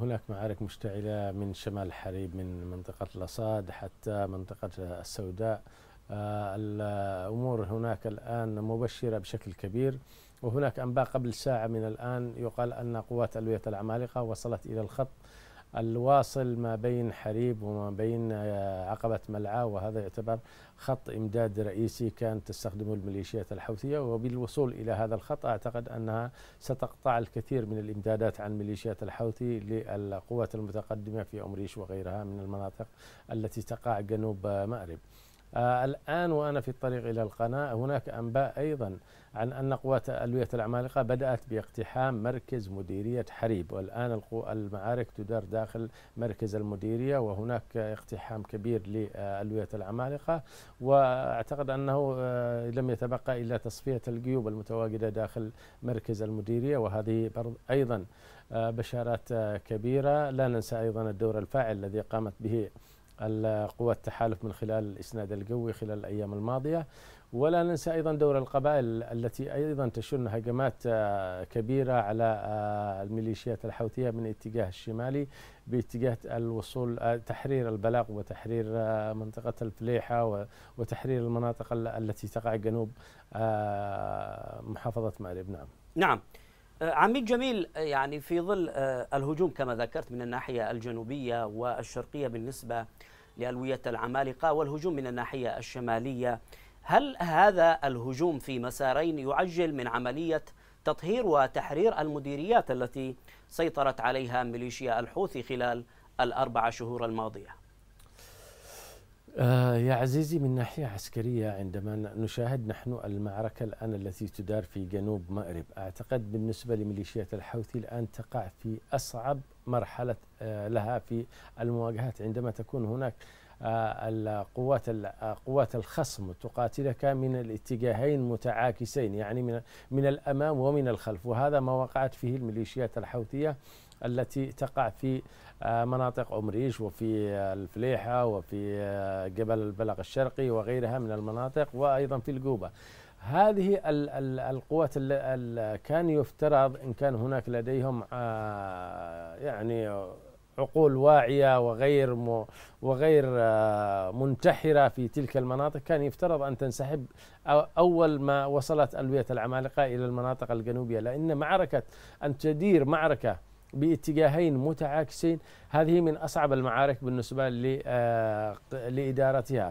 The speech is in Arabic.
هناك معارك مشتعلة من شمال الحريب من منطقة لصاد حتى منطقة السوداء آه، الأمور هناك الآن مبشرة بشكل كبير وهناك أنباء قبل ساعة من الآن يقال أن قوات ألوية العمالقة وصلت إلى الخط الواصل ما بين حريب وما بين آه، عقبة ملعاء وهذا يعتبر خط إمداد رئيسي كان تستخدمه الميليشيات الحوثية وبالوصول إلى هذا الخط أعتقد أنها ستقطع الكثير من الإمدادات عن ميليشيات الحوثي للقوات المتقدمة في أمريش وغيرها من المناطق التي تقع جنوب مأرب آه، الآن وأنا في الطريق إلى القناة هناك أنباء أيضا عن أن قوات ألوية العمالقة بدأت باقتحام مركز مديرية حريب والآن المعارك تدار داخل مركز المديرية وهناك اقتحام كبير لألوية العمالقة وأعتقد أنه آه، لم يتبقى إلا تصفية الجيوب المتواجدة داخل مركز المديرية وهذه أيضا آه، بشارات كبيرة لا ننسى أيضا الدور الفاعل الذي قامت به قوات التحالف من خلال الإسناد القوي خلال الأيام الماضية ولا ننسى أيضا دور القبائل التي أيضا تشن هجمات آه، كبيرة على آه، الميليشيات الحوثية من اتجاه الشمالي باتجاه الوصول آه، تحرير البلاغ وتحرير منطقة الفليحة وتحرير المناطق التي تقع جنوب محافظة مأرب نعم نعم آه، عميد جميل آه، يعني في ظل آه، الهجوم كما ذكرت من الناحية الجنوبية والشرقية بالنسبة لألوية العمالقة والهجوم من الناحية الشمالية هل هذا الهجوم في مسارين يعجل من عملية تطهير وتحرير المديريات التي سيطرت عليها ميليشيا الحوثي خلال الأربع شهور الماضية؟ آه، يا عزيزي من ناحية عسكرية عندما نشاهد نحن المعركة الآن التي تدار في جنوب مأرب أعتقد بالنسبة لميليشيات الحوثي الآن تقع في أصعب مرحلة آه، لها في المواجهات عندما تكون هناك آه، القوات آه، قوات الخصم تقاتلك من الاتجاهين متعاكسين يعني من من الامام ومن الخلف وهذا ما وقعت فيه الميليشيات الحوثيه التي تقع في مناطق أمريش وفي الفليحة وفي جبل البلق الشرقي وغيرها من المناطق وأيضا في الجوبة هذه اللي كان يفترض إن كان هناك لديهم آه، يعني عقول واعية وغير وغير آه، منتحرة في تلك المناطق كان يفترض أن تنسحب أول ما وصلت ألوية العمالقة إلى المناطق الجنوبية لأن معركة أن تدير معركة باتجاهين متعاكسين هذه من أصعب المعارك بالنسبة آه، لإدارتها